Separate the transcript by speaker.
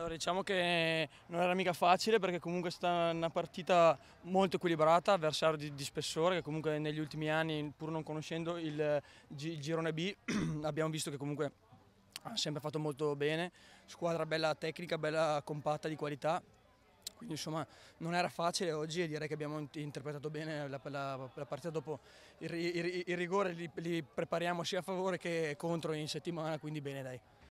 Speaker 1: Allora, diciamo che non era mica facile perché comunque è stata una partita molto equilibrata, avversario di, di spessore che comunque negli ultimi anni, pur non conoscendo il, il girone B, abbiamo visto che comunque ha sempre fatto molto bene, squadra bella tecnica, bella compatta di qualità. Quindi insomma non era facile oggi e direi che abbiamo interpretato bene la, la, la partita dopo il, il, il rigore, li, li prepariamo sia a favore che contro in settimana, quindi bene dai.